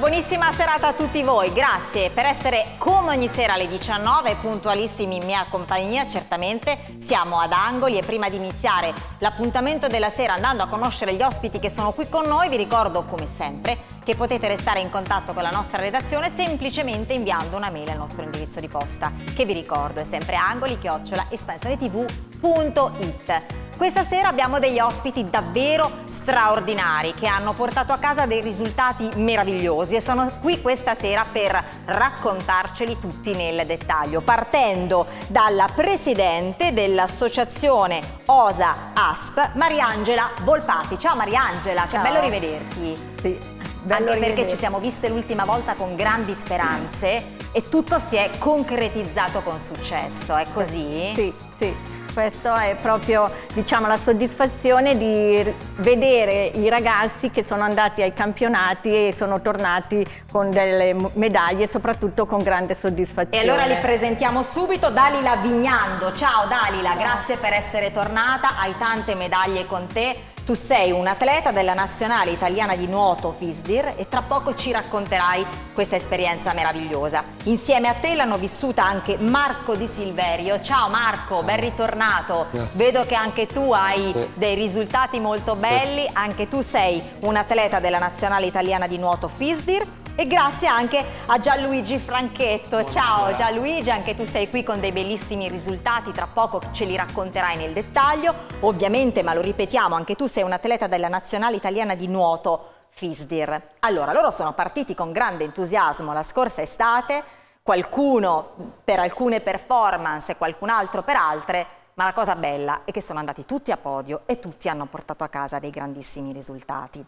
buonissima serata a tutti voi, grazie per essere come ogni sera alle 19 puntualissimi in mia compagnia, certamente siamo ad Angoli e prima di iniziare l'appuntamento della sera andando a conoscere gli ospiti che sono qui con noi vi ricordo come sempre che potete restare in contatto con la nostra redazione semplicemente inviando una mail al nostro indirizzo di posta che vi ricordo è sempre angoli chiocciola espansionetv.it questa sera abbiamo degli ospiti davvero straordinari che hanno portato a casa dei risultati meravigliosi e sono qui questa sera per raccontarceli tutti nel dettaglio, partendo dalla presidente dell'associazione OSA ASP, Mariangela Volpati. Ciao Mariangela, Ciao. È bello rivederti. Sì. Bello Anche perché ci siamo viste l'ultima volta con grandi speranze e tutto si è concretizzato con successo, è così? Sì, sì. Questo è proprio diciamo, la soddisfazione di vedere i ragazzi che sono andati ai campionati e sono tornati con delle medaglie, soprattutto con grande soddisfazione. E allora li presentiamo subito, Dalila Vignando. Ciao Dalila, Ciao. grazie per essere tornata, hai tante medaglie con te tu sei un atleta della nazionale italiana di nuoto FISDIR e tra poco ci racconterai questa esperienza meravigliosa. Insieme a te l'hanno vissuta anche Marco Di Silverio. Ciao Marco, ben ritornato. Yes. Vedo che anche tu hai dei risultati molto belli, anche tu sei un atleta della nazionale italiana di nuoto FISDIR e grazie anche a Gianluigi Franchetto. Buonasera. Ciao Gianluigi, anche tu sei qui con dei bellissimi risultati, tra poco ce li racconterai nel dettaglio. Ovviamente, ma lo ripetiamo, anche tu sei un atleta della nazionale italiana di nuoto, FISDIR. Allora, loro sono partiti con grande entusiasmo la scorsa estate, qualcuno per alcune performance, e qualcun altro per altre, ma la cosa bella è che sono andati tutti a podio e tutti hanno portato a casa dei grandissimi risultati.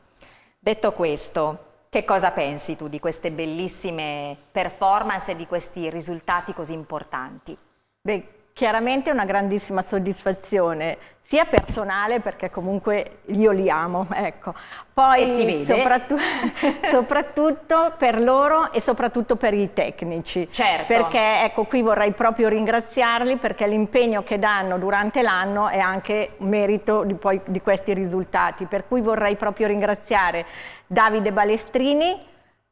Detto questo, che cosa pensi tu di queste bellissime performance e di questi risultati così importanti? Beh, chiaramente è una grandissima soddisfazione, sia personale perché comunque io li amo, ecco. Poi soprattutto, soprattutto, per loro e soprattutto per i tecnici. Certo. Perché ecco qui vorrei proprio ringraziarli perché l'impegno che danno durante l'anno è anche merito di, poi, di questi risultati. Per cui vorrei proprio ringraziare Davide Balestrini,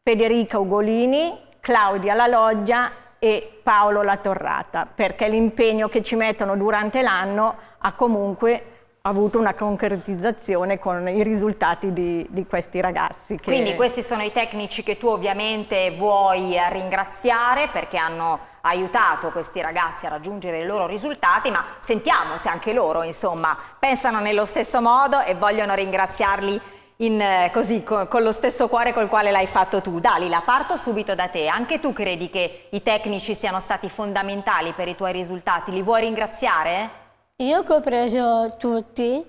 Federica Ugolini, Claudia La Loggia e Paolo La Torrata, perché l'impegno che ci mettono durante l'anno ha comunque avuto una concretizzazione con i risultati di, di questi ragazzi. Che... Quindi questi sono i tecnici che tu ovviamente vuoi ringraziare perché hanno aiutato questi ragazzi a raggiungere i loro risultati, ma sentiamo se anche loro insomma pensano nello stesso modo e vogliono ringraziarli in, eh, così, con, con lo stesso cuore col quale l'hai fatto tu. Dalila, parto subito da te. Anche tu credi che i tecnici siano stati fondamentali per i tuoi risultati? Li vuoi ringraziare? Io ho preso tutti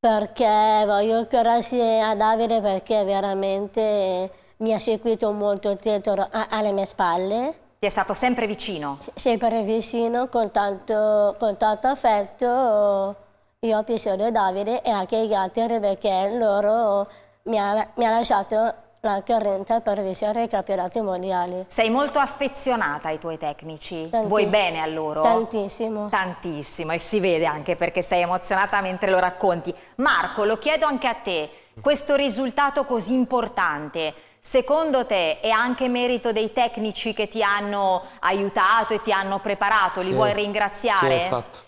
perché voglio grazie a Davide perché veramente mi ha seguito molto dietro alle mie spalle. Ti è stato sempre vicino? Sempre vicino, con tanto, con tanto affetto io ho piacere a Davide e anche agli altri perché loro mi hanno ha lasciato la corrente per vincere i campionati mondiali. Sei molto affezionata ai tuoi tecnici, Tantissimo. vuoi bene a loro? Tantissimo. Tantissimo e si vede anche perché sei emozionata mentre lo racconti. Marco, lo chiedo anche a te, questo risultato così importante, secondo te è anche merito dei tecnici che ti hanno aiutato e ti hanno preparato? Li sì. vuoi ringraziare? Sì, esatto.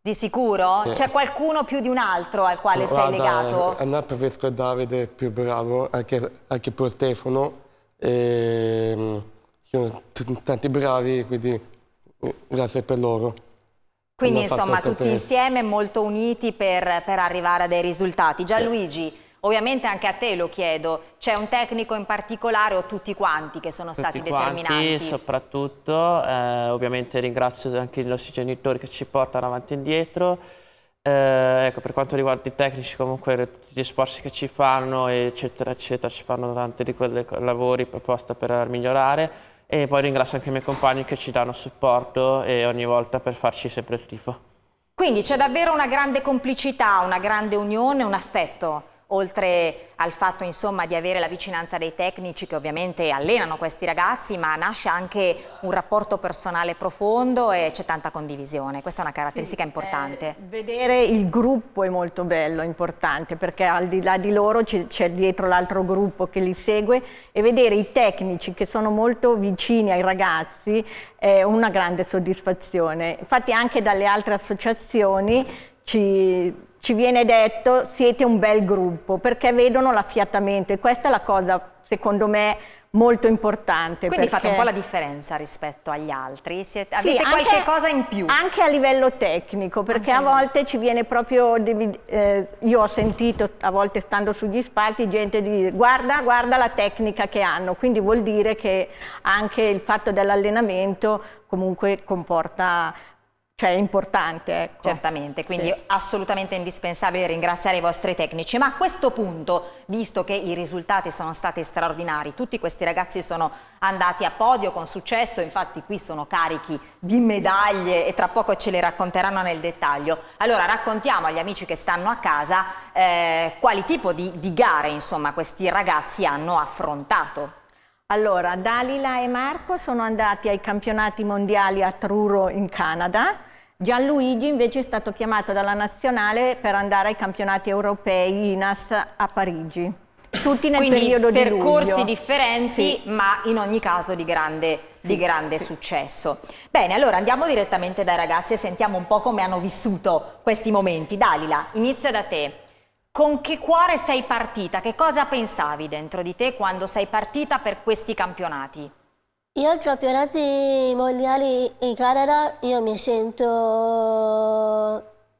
Di sicuro? Sì. C'è qualcuno più di un altro al quale Guarda, sei legato? Eh, Renato Vesco Davide è più bravo, anche, anche per Stefano. E, ehm, sono tanti bravi, quindi eh, grazie per loro. Quindi insomma tutti insieme molto uniti per, per arrivare a dei risultati. Gianluigi... Sì. Ovviamente anche a te lo chiedo, c'è un tecnico in particolare o tutti quanti che sono tutti stati quanti, determinanti? soprattutto, eh, ovviamente ringrazio anche i nostri genitori che ci portano avanti e indietro. Eh, ecco, per quanto riguarda i tecnici, comunque tutti gli sforzi che ci fanno, eccetera, eccetera, ci fanno tanti di quei lavori apposta per migliorare. E poi ringrazio anche i miei compagni che ci danno supporto e ogni volta per farci sempre il tifo. Quindi c'è davvero una grande complicità, una grande unione, un affetto oltre al fatto insomma, di avere la vicinanza dei tecnici che ovviamente allenano questi ragazzi, ma nasce anche un rapporto personale profondo e c'è tanta condivisione, questa è una caratteristica sì, eh, importante. Eh, vedere il gruppo è molto bello, importante, perché al di là di loro c'è dietro l'altro gruppo che li segue e vedere i tecnici che sono molto vicini ai ragazzi è una grande soddisfazione. Infatti anche dalle altre associazioni ci ci viene detto siete un bel gruppo perché vedono l'affiatamento e questa è la cosa secondo me molto importante. Quindi perché... fate un po' la differenza rispetto agli altri, Siete, avete sì, qualche cosa in più? Anche a livello tecnico, perché anche a volte ci viene proprio, eh, io ho sentito a volte stando sugli spalti gente dire guarda, guarda la tecnica che hanno, quindi vuol dire che anche il fatto dell'allenamento comunque comporta cioè è importante. Ecco. Certamente, quindi sì. assolutamente indispensabile ringraziare i vostri tecnici, ma a questo punto, visto che i risultati sono stati straordinari, tutti questi ragazzi sono andati a podio con successo, infatti qui sono carichi di medaglie e tra poco ce le racconteranno nel dettaglio. Allora raccontiamo agli amici che stanno a casa eh, quali tipo di, di gare insomma, questi ragazzi hanno affrontato. Allora, Dalila e Marco sono andati ai campionati mondiali a Truro in Canada Gianluigi invece è stato chiamato dalla nazionale per andare ai campionati europei INAS a Parigi. Tutti nel Quindi periodo di luglio. percorsi differenti, sì. ma in ogni caso di grande, sì, di grande sì. successo. Bene, allora andiamo direttamente dai ragazzi e sentiamo un po' come hanno vissuto questi momenti. Dalila, inizia da te. Con che cuore sei partita? Che cosa pensavi dentro di te quando sei partita per questi campionati? Io ai campionati mondiali in Canada io mi sento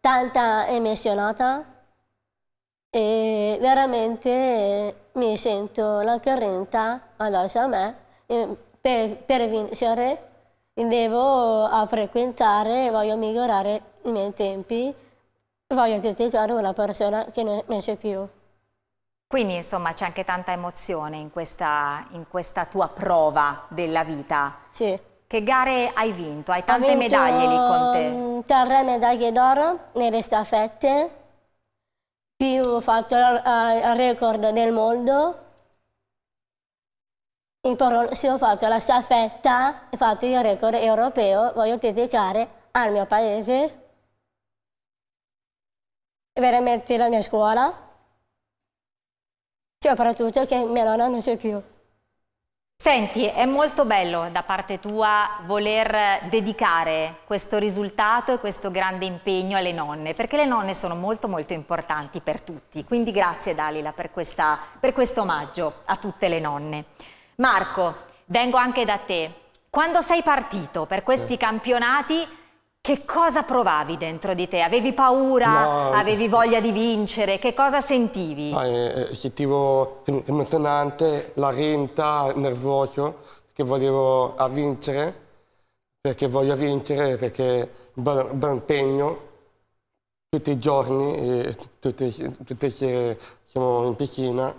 tanta emozionata e veramente mi sento la corrente adesso a me per, per vincere devo frequentare, voglio migliorare i miei tempi, voglio diventare una persona che non c'è più. Quindi insomma c'è anche tanta emozione in questa, in questa, tua prova della vita. Sì. Che gare hai vinto? Hai tante vinto, medaglie lì con te. Mm, Tre medaglie d'oro nelle staffette, più ho fatto il record del mondo. se ho fatto la staffetta, ho fatto il record europeo, voglio dedicare al mio paese, veramente la mia scuola soprattutto cioè, ho imparato tutto che mia nonna non c'è più. Senti, è molto bello da parte tua voler dedicare questo risultato e questo grande impegno alle nonne, perché le nonne sono molto molto importanti per tutti. Quindi grazie Dalila per, questa, per questo omaggio a tutte le nonne. Marco, vengo anche da te. Quando sei partito per questi campionati che cosa provavi dentro di te? Avevi paura? No, avevi voglia di vincere? Che cosa sentivi? Eh, eh, sentivo emozionante, la renta, nervoso, che volevo vincere, perché voglio vincere, perché un bel impegno, tutti i giorni, e eh, tutte, tutte sere siamo in piscina,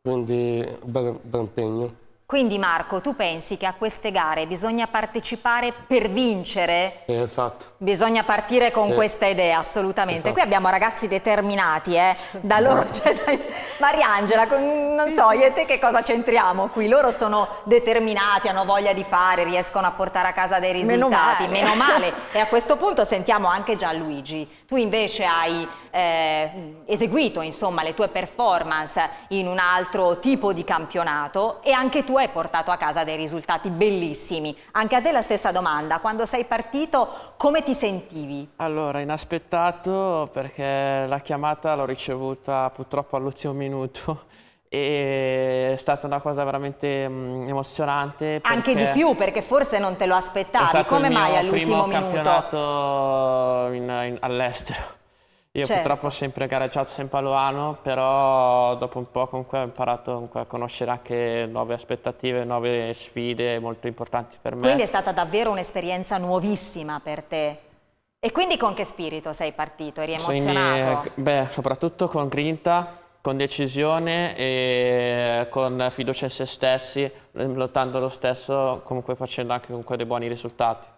quindi un bel impegno. Quindi Marco, tu pensi che a queste gare bisogna partecipare per vincere? Sì, esatto. Bisogna partire con sì. questa idea, assolutamente. Esatto. Qui abbiamo ragazzi determinati, eh? Da loro c'è... Cioè, Mariangela, non so, io e te che cosa c'entriamo qui? Loro sono determinati, hanno voglia di fare, riescono a portare a casa dei risultati. Meno male. Meno male. e a questo punto sentiamo anche Gianluigi. Tu invece hai eh, eseguito, insomma, le tue performance in un altro tipo di campionato e anche tu hai hai portato a casa dei risultati bellissimi. Anche a te la stessa domanda, quando sei partito come ti sentivi? Allora, inaspettato perché la chiamata l'ho ricevuta purtroppo all'ultimo minuto e è stata una cosa veramente mh, mm, emozionante. Anche di più perché forse non te lo aspettavi, esatto, come mai all'ultimo minuto? È stato il mio primo campionato all'estero io certo. purtroppo ho sempre gareggiato sempre a Loano, però dopo un po' comunque ho imparato comunque a conoscere anche nuove aspettative, nuove sfide molto importanti per me. Quindi è stata davvero un'esperienza nuovissima per te. E quindi con che spirito sei partito? Eri emozionato? Quindi, eh, beh, soprattutto con grinta, con decisione e con fiducia in se stessi, eh, lottando lo stesso, comunque facendo anche comunque dei buoni risultati.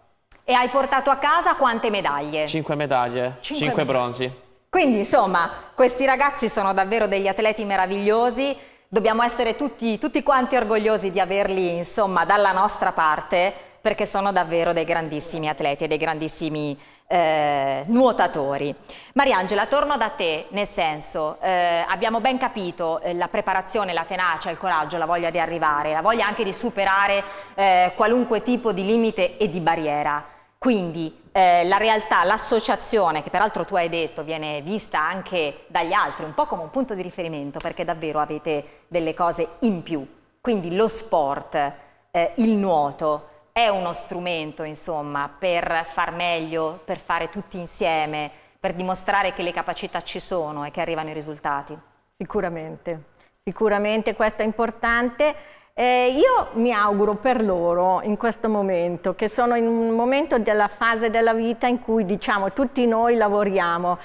E hai portato a casa quante medaglie? Cinque medaglie, cinque, cinque medaglie. bronzi. Quindi insomma, questi ragazzi sono davvero degli atleti meravigliosi, dobbiamo essere tutti, tutti quanti orgogliosi di averli insomma dalla nostra parte perché sono davvero dei grandissimi atleti e dei grandissimi eh, nuotatori. Mariangela, torno da te, nel senso, eh, abbiamo ben capito eh, la preparazione, la tenacia, il coraggio, la voglia di arrivare, la voglia anche di superare eh, qualunque tipo di limite e di barriera. Quindi eh, la realtà, l'associazione, che peraltro tu hai detto viene vista anche dagli altri, un po' come un punto di riferimento, perché davvero avete delle cose in più. Quindi lo sport, eh, il nuoto, è uno strumento insomma, per far meglio, per fare tutti insieme, per dimostrare che le capacità ci sono e che arrivano i risultati? Sicuramente, sicuramente questo è importante. Eh, io mi auguro per loro in questo momento, che sono in un momento della fase della vita in cui diciamo tutti noi lavoriamo,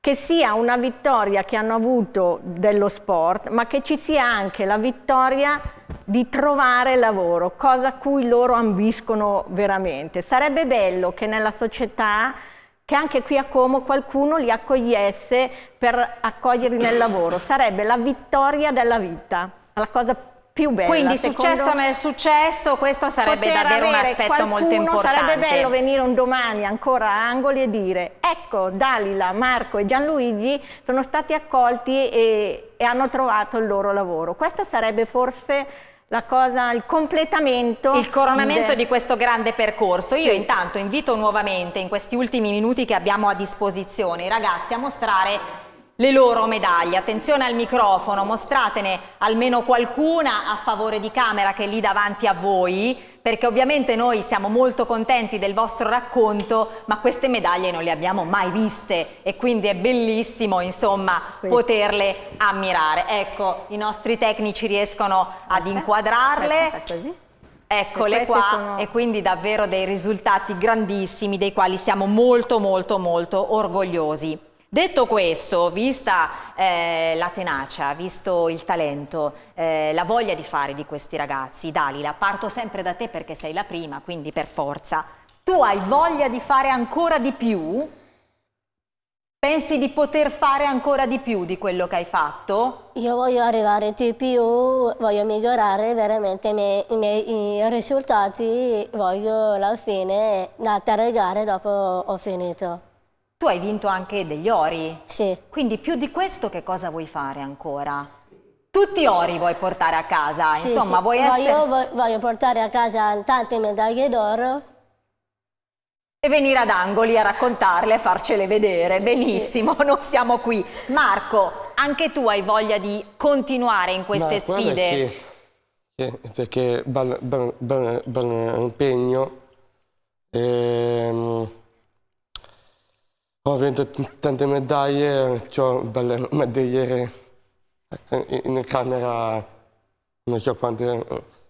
che sia una vittoria che hanno avuto dello sport, ma che ci sia anche la vittoria di trovare lavoro, cosa a cui loro ambiscono veramente. Sarebbe bello che nella società che anche qui a Como qualcuno li accogliesse per accoglierli nel lavoro. Sarebbe la vittoria della vita, la cosa più più bella. Quindi successo nel successo, questo sarebbe davvero un aspetto molto importante. Sarebbe bello venire un domani ancora a Angoli e dire ecco Dalila, Marco e Gianluigi sono stati accolti e, e hanno trovato il loro lavoro. Questo sarebbe forse Cosa, il completamento. Il coronamento de... di questo grande percorso. Io sì. intanto invito nuovamente in questi ultimi minuti che abbiamo a disposizione i ragazzi a mostrare le loro medaglie. Attenzione al microfono, mostratene almeno qualcuna a favore di camera che è lì davanti a voi, perché ovviamente noi siamo molto contenti del vostro racconto, ma queste medaglie non le abbiamo mai viste e quindi è bellissimo, insomma, Questo. poterle ammirare. Ecco, i nostri tecnici riescono ad inquadrarle. Eccole e qua sono... e quindi davvero dei risultati grandissimi dei quali siamo molto molto molto orgogliosi. Detto questo, vista eh, la tenacia, visto il talento, eh, la voglia di fare di questi ragazzi, Dalila, parto sempre da te perché sei la prima, quindi per forza. Tu hai voglia di fare ancora di più? Pensi di poter fare ancora di più di quello che hai fatto? Io voglio arrivare di più, voglio migliorare veramente i miei, i miei risultati, voglio alla fine gareggiare eh, dopo ho finito. Tu hai vinto anche degli ori? Sì. Quindi più di questo che cosa vuoi fare ancora? Tutti ori vuoi portare a casa, sì, insomma sì. vuoi essere... Io voglio, voglio portare a casa tante medaglie d'oro. E venire ad Angoli a raccontarle, a farcele vedere, benissimo, sì. non siamo qui. Marco, anche tu hai voglia di continuare in queste Ma, sfide? Sì. sì, perché è un impegno. Ehm ho vinto tante medaglie, ho belle medagliere in camera, non so quante,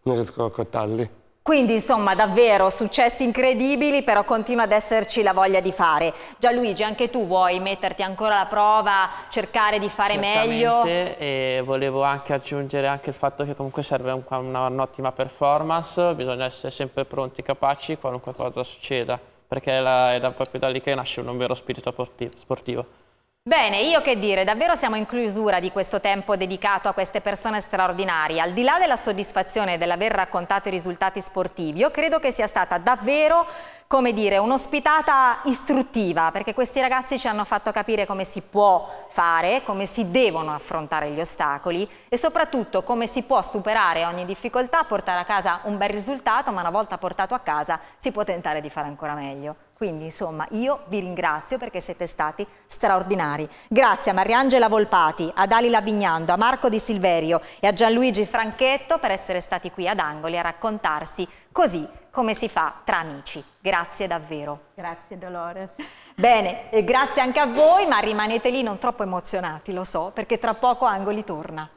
non riesco a contarli. Quindi insomma davvero successi incredibili però continua ad esserci la voglia di fare. Gianluigi anche tu vuoi metterti ancora alla prova, cercare di fare Certamente, meglio? e volevo anche aggiungere anche il fatto che comunque serve un'ottima un performance, bisogna essere sempre pronti, capaci qualunque cosa succeda perché è, la, è da, proprio da lì che nasce un vero spirito sportivo. Bene, io che dire, davvero siamo in chiusura di questo tempo dedicato a queste persone straordinarie. Al di là della soddisfazione dell'aver raccontato i risultati sportivi, io credo che sia stata davvero, come dire, un'ospitata istruttiva, perché questi ragazzi ci hanno fatto capire come si può fare, come si devono affrontare gli ostacoli e soprattutto come si può superare ogni difficoltà, portare a casa un bel risultato, ma una volta portato a casa si può tentare di fare ancora meglio. Quindi insomma io vi ringrazio perché siete stati straordinari. Grazie a Mariangela Volpati, ad Ali Bignando, a Marco Di Silverio e a Gianluigi Franchetto per essere stati qui ad Angoli a raccontarsi così come si fa tra amici. Grazie davvero. Grazie Dolores. Bene, e grazie anche a voi, ma rimanete lì non troppo emozionati, lo so, perché tra poco Angoli torna.